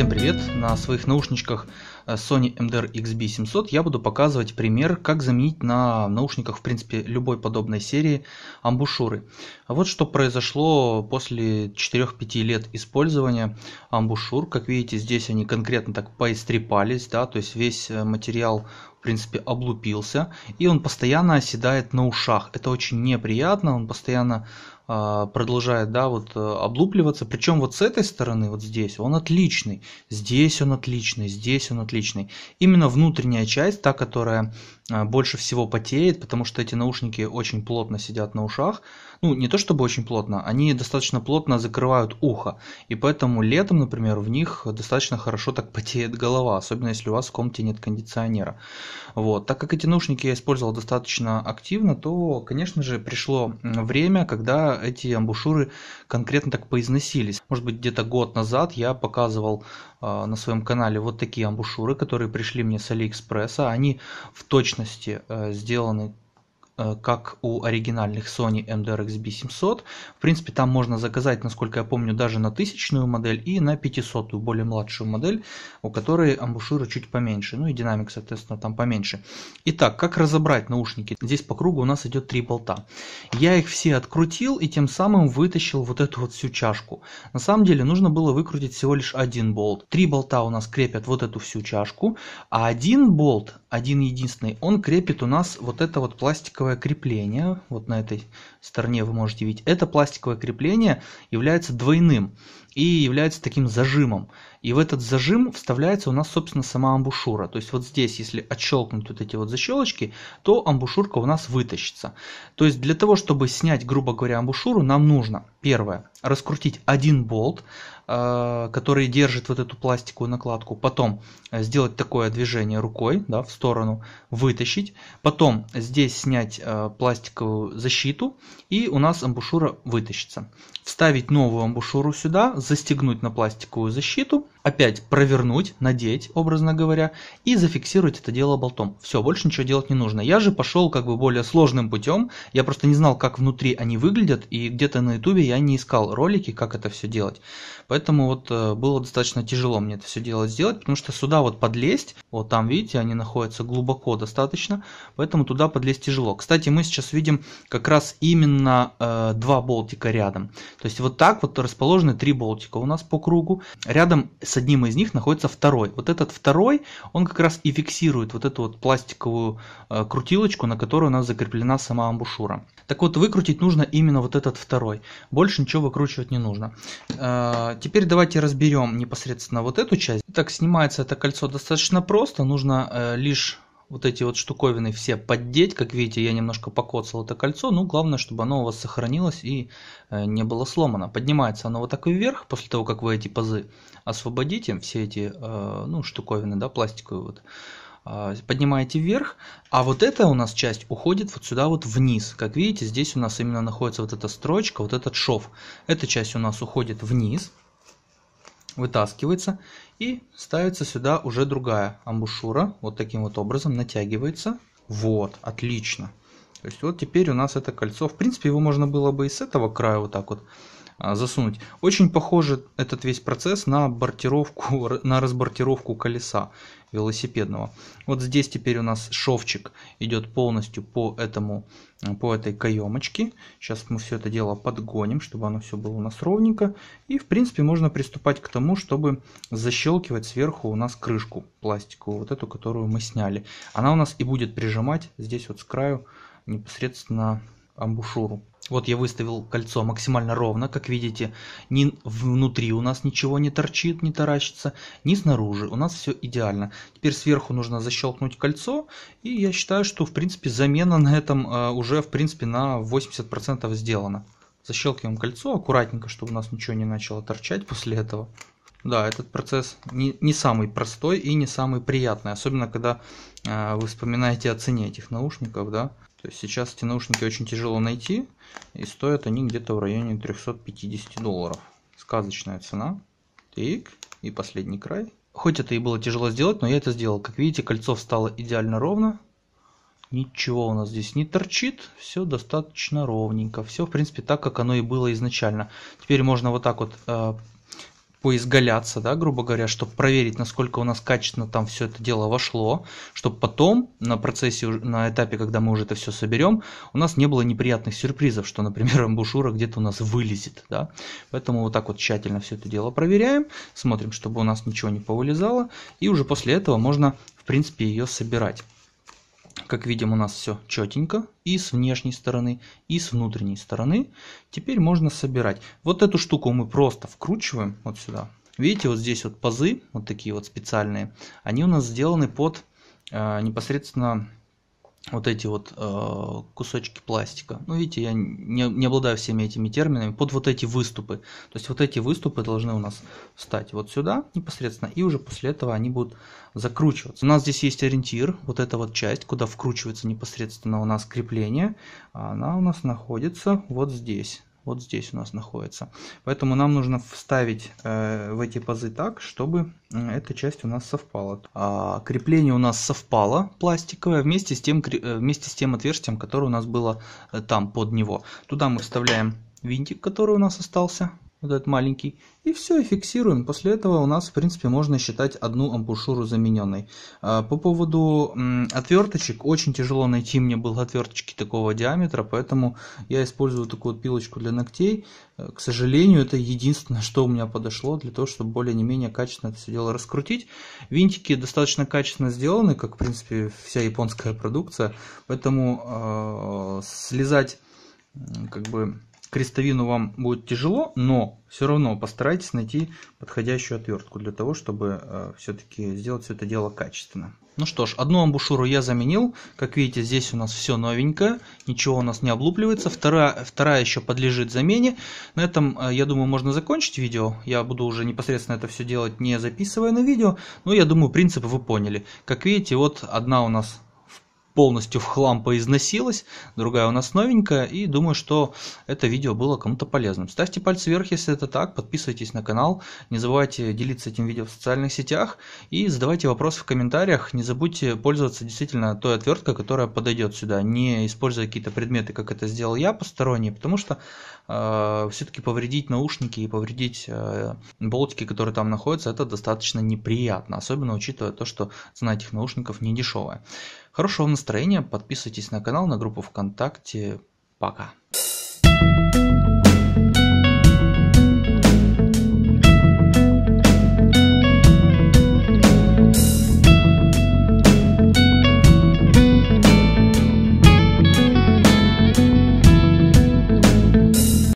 Всем привет! На своих наушничках э, Sony MDR XB700 я буду показывать пример, как заменить на наушниках, в принципе, любой подобной серии амбушюры. А вот что произошло после 4-5 лет использования амбушюр. Как видите, здесь они конкретно так поистрепались, да, то есть весь э, материал в принципе, облупился, и он постоянно оседает на ушах. Это очень неприятно, он постоянно а, продолжает, да, вот э, облупливаться. Причем вот с этой стороны, вот здесь, он отличный, здесь он отличный, здесь он отличный. Именно внутренняя часть, та, которая а, больше всего потеет, потому что эти наушники очень плотно сидят на ушах. Ну, не то чтобы очень плотно, они достаточно плотно закрывают ухо. И поэтому летом, например, в них достаточно хорошо так потеет голова, особенно если у вас в комнате нет кондиционера. Вот. Так как эти наушники я использовал достаточно активно, то, конечно же, пришло время, когда эти амбушюры конкретно так поизносились. Может быть, где-то год назад я показывал э, на своем канале вот такие амбушюры, которые пришли мне с Алиэкспресса. Они в точности э, сделаны Э, как у оригинальных Sony MDRXB700. В принципе, там можно заказать, насколько я помню, даже на тысячную модель и на 500, более младшую модель, у которой амбушюра чуть поменьше, ну и динамик, соответственно, там поменьше. Итак, как разобрать наушники? Здесь по кругу у нас идет три болта. Я их все открутил и тем самым вытащил вот эту вот всю чашку. На самом деле нужно было выкрутить всего лишь один болт. Три болта у нас крепят вот эту всю чашку, а один болт, один единственный, он крепит у нас вот это вот пластиковое пластиковое крепление, вот на этой стороне вы можете видеть, это пластиковое крепление является двойным и является таким зажимом. И в этот зажим вставляется у нас, собственно, сама амбушюра. То есть вот здесь, если отщелкнуть вот эти вот защелочки, то амбушюрка у нас вытащится. То есть для того, чтобы снять, грубо говоря, амбушюру, нам нужно, первое, раскрутить один болт, э, который держит вот эту пластиковую накладку, потом э, сделать такое движение рукой да, в сторону, вытащить, потом здесь снять э, пластиковую защиту и у нас амбушюра вытащится. Вставить новую амбушюру сюда, застегнуть на пластиковую защиту опять провернуть, надеть, образно говоря, и зафиксировать это дело болтом. Все, больше ничего делать не нужно. Я же пошел как бы более сложным путем, я просто не знал, как внутри они выглядят, и где-то на ютубе я не искал ролики, как это все делать. Поэтому вот э, было достаточно тяжело мне это все дело сделать, потому что сюда вот подлезть, вот там, видите, они находятся глубоко достаточно, поэтому туда подлезть тяжело. Кстати, мы сейчас видим как раз именно э, два болтика рядом. То есть вот так вот расположены три болтика у нас по кругу. Рядом с одним из них находится второй. Вот этот второй, он как раз и фиксирует вот эту вот пластиковую э, крутилочку, на которой у нас закреплена сама амбушюра. Так вот, выкрутить нужно именно вот этот второй. Больше ничего выкручивать не нужно. Э, теперь давайте разберем непосредственно вот эту часть. Так, снимается это кольцо достаточно просто. Нужно э, лишь вот эти вот штуковины все поддеть. Как видите, я немножко покоцал это кольцо. Ну, главное, чтобы оно у вас сохранилось и э, не было сломано. Поднимается оно вот так и вверх, после того, как вы эти пазы освободите, все эти э, ну, штуковины, да, пластиковые вот а, поднимаете вверх, а вот эта у нас часть уходит вот сюда вот вниз. Как видите, здесь у нас именно находится вот эта строчка, вот этот шов. Эта часть у нас уходит вниз, вытаскивается и ставится сюда уже другая амбушюра. Вот таким вот образом натягивается. Вот, отлично. То есть вот теперь у нас это кольцо. В принципе, его можно было бы и с этого края вот так вот а, засунуть. Очень похоже этот весь процесс на бортировку, на разбортировку колеса велосипедного. Вот здесь теперь у нас шовчик идет полностью по этому, а, по этой каемочке. Сейчас мы все это дело подгоним, чтобы оно все было у нас ровненько. И в принципе можно приступать к тому, чтобы защелкивать сверху у нас крышку пластиковую, вот эту, которую мы сняли. Она у нас и будет прижимать здесь вот с краю непосредственно амбушюру. Вот я выставил кольцо максимально ровно, как видите, ни внутри у нас ничего не торчит, не таращится, ни снаружи, у нас все идеально. Теперь сверху нужно защелкнуть кольцо, и я считаю, что в принципе замена на этом э, уже в принципе на 80% сделана. Защелкиваем кольцо аккуратненько, чтобы у нас ничего не начало торчать после этого. Да, этот процесс не, не самый простой и не самый приятный, особенно когда э, вы вспоминаете о цене этих наушников, да. То есть сейчас эти наушники очень тяжело найти, и стоят они где-то в районе 350 долларов. Сказочная цена. Тык. И последний край. Хоть это и было тяжело сделать, но я это сделал. Как видите, кольцо встало идеально ровно. Ничего у нас здесь не торчит, все достаточно ровненько, все в принципе так, как оно и было изначально. Теперь можно вот так вот э, поизгаляться, да, грубо говоря, чтобы проверить, насколько у нас качественно там все это дело вошло, чтобы потом на процессе, на этапе, когда мы уже это все соберем, у нас не было неприятных сюрпризов, что, например, амбушюра где-то у нас вылезет, да. Поэтому вот так вот тщательно все это дело проверяем, смотрим, чтобы у нас ничего не повылезало, и уже после этого можно, в принципе, ее собирать. Как видим, у нас все четенько и с внешней стороны, и с внутренней стороны. Теперь можно собирать. Вот эту штуку мы просто вкручиваем вот сюда. Видите, вот здесь вот пазы, вот такие вот специальные, они у нас сделаны под э, непосредственно вот эти вот э, кусочки пластика. Ну, видите, я не, не обладаю всеми этими терминами. Под вот эти выступы. То есть вот эти выступы должны у нас встать вот сюда непосредственно. И уже после этого они будут закручиваться. У нас здесь есть ориентир. Вот эта вот часть, куда вкручивается непосредственно у нас крепление. Она у нас находится вот здесь вот здесь у нас находится. Поэтому нам нужно вставить э, в эти пазы так, чтобы эта часть у нас совпала. А, крепление у нас совпало пластиковое вместе с, тем, э, вместе с тем отверстием, которое у нас было э, там под него. Туда мы вставляем винтик, который у нас остался вот этот маленький, и все, и фиксируем. После этого у нас, в принципе, можно считать одну амбушюру замененной. А, по поводу отверточек, очень тяжело найти мне было отверточки такого диаметра, поэтому я использую такую вот пилочку для ногтей. Э, к сожалению, это единственное, что у меня подошло для того, чтобы более не менее качественно это все дело раскрутить. Винтики достаточно качественно сделаны, как, в принципе, вся японская продукция, поэтому э, слезать как бы крестовину вам будет тяжело, но все равно постарайтесь найти подходящую отвертку для того, чтобы э, все-таки сделать все это дело качественно. Ну что ж, одну амбушюру я заменил. Как видите, здесь у нас все новенькое, ничего у нас не облупливается. Вторая, вторая еще подлежит замене. На этом, э, я думаю, можно закончить видео. Я буду уже непосредственно это все делать, не записывая на видео. Но я думаю, принципы вы поняли. Как видите, вот одна у нас полностью в хлам поизносилась, другая у нас новенькая, и думаю, что это видео было кому-то полезным. Ставьте пальцы вверх, если это так, подписывайтесь на канал, не забывайте делиться этим видео в социальных сетях и задавайте вопросы в комментариях, не забудьте пользоваться действительно той отверткой, которая подойдет сюда, не используя какие-то предметы, как это сделал я, посторонние, потому что э, все-таки повредить наушники и повредить э, болтики, которые там находятся, это достаточно неприятно, особенно учитывая то, что цена этих наушников не дешевая. Хорошего настроения, подписывайтесь на канал, на группу ВКонтакте. Пока.